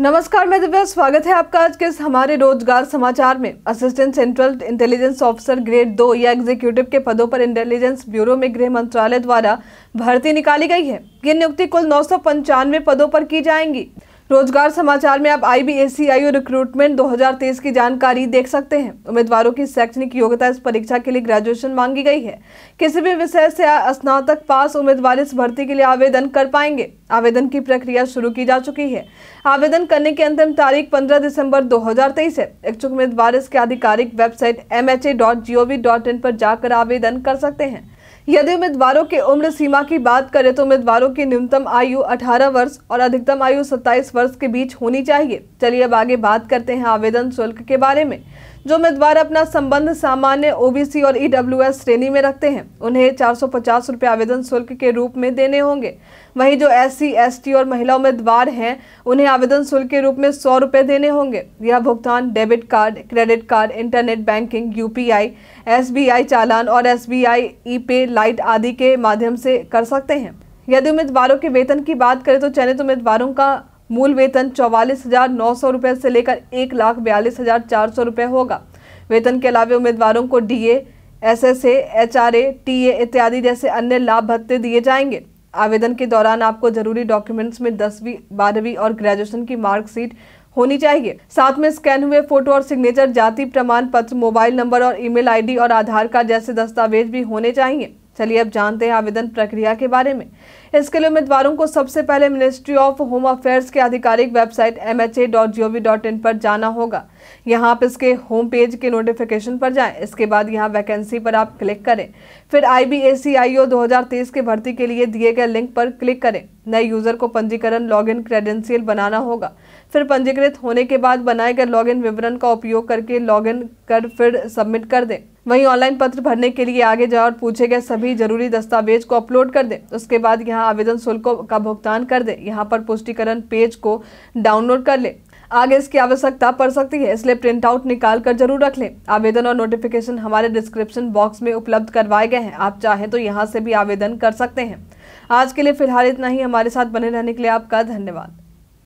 नमस्कार मैं दिव्या स्वागत है आपका आज के इस हमारे रोजगार समाचार में assistant central intelligence officer grade दो या एग्जीक्यूटिव के पदों पर इंटेलिजेंस ब्यूरो में गृह मंत्रालय द्वारा भर्ती निकाली गई है ये नियुक्ति कुल नौ पदों पर की जाएंगी रोजगार समाचार में आप आई बी एस सी आई और रिक्रूटमेंट 2023 की जानकारी देख सकते हैं उम्मीदवारों की शैक्षणिक योग्यता इस परीक्षा के लिए ग्रेजुएशन मांगी गई है किसी भी विषय से स्नातक पास उम्मीदवार इस भर्ती के लिए आवेदन कर पाएंगे आवेदन की प्रक्रिया शुरू की जा चुकी है आवेदन करने की अंतिम तारीख 15 दिसंबर 2023 है इच्छुक उम्मीदवार इसके आधिकारिक वेबसाइट एम पर जाकर आवेदन कर सकते हैं यदि उम्मीदवारों की उम्र सीमा की बात करें तो उम्मीदवारों की न्यूनतम आयु 18 वर्ष और अधिकतम आयु 27 वर्ष के बीच होनी चाहिए चलिए अब आगे बात करते हैं आवेदन शुल्क के बारे में जो उम्मीदवार अपना संबंध सामान्य ओबीसी और ईडब्ल्यूएस e श्रेणी में रखते हैं उन्हें चार सौ आवेदन शुल्क के रूप में देने होंगे वहीं जो एस सी और महिला उम्मीदवार हैं उन्हें आवेदन शुल्क के रूप में सौ रुपये देने होंगे यह भुगतान debit card credit card internet banking UPI SBI challan और ई पे e लाइट आदि के माध्यम से कर सकते हैं यदि उम्मीदवारों के वेतन की बात करें तो चयनित उम्मीदवारों का मूल वेतन चौवालीस हजार नौ सौ रुपये से लेकर एक लाख बयालीस हजार चार सौ रुपये होगा वेतन के अलावा उम्मीदवारों को डीए एसएसए एचआरए टीए इत्यादि जैसे अन्य लाभ भत्ते दिए जाएंगे आवेदन के दौरान आपको जरूरी डॉक्यूमेंट्स में दसवीं बारहवीं और ग्रेजुएशन की मार्कशीट होनी चाहिए साथ में स्कैन हुए फोटो और सिग्नेचर जाति प्रमाण पत्र मोबाइल नंबर और ईमेल आईडी और आधार कार्ड जैसे दस्तावेज भी होने चाहिए चलिए अब जानते हैं आवेदन प्रक्रिया के बारे में इसके लिए उम्मीदवारों को सबसे पहले मिनिस्ट्री ऑफ होम अफेयर्स के आधिकारिक website M H A dot G O V dot in पर जाना होगा यहाँ आप इसके होम पेज के नोटिफिकेशन पर जाएं इसके बाद यहाँ वैकेंसी पर आप क्लिक करें फिर आई बी ए सी आई ओ दो हज़ार तेईस के भर्ती के लिए दिए गए लिंक पर क्लिक करें नए यूज़र को पंजीकरण लॉगिन क्रेडेंशियल बनाना होगा फिर पंजीकृत होने के बाद बनाए गए लॉगिन विवरण का उपयोग करके लॉगिन कर फिर सबमिट कर दें वहीं ऑनलाइन पत्र भरने के लिए आगे जाए और पूछे गए सभी जरूरी दस्तावेज को अपलोड कर दें उसके बाद यहां आवेदन शुल्क का भुगतान कर दें यहां पर पुष्टिकरण पेज को डाउनलोड कर लें आगे इसकी आवश्यकता पड़ सकती है इसलिए प्रिंट आउट निकाल कर जरूर रख लें आवेदन और नोटिफिकेशन हमारे डिस्क्रिप्शन बॉक्स में उपलब्ध करवाए गए हैं आप चाहें तो यहाँ से भी आवेदन कर सकते हैं आज के लिए फिलहाल इतना ही हमारे साथ बने रहने के लिए आपका धन्यवाद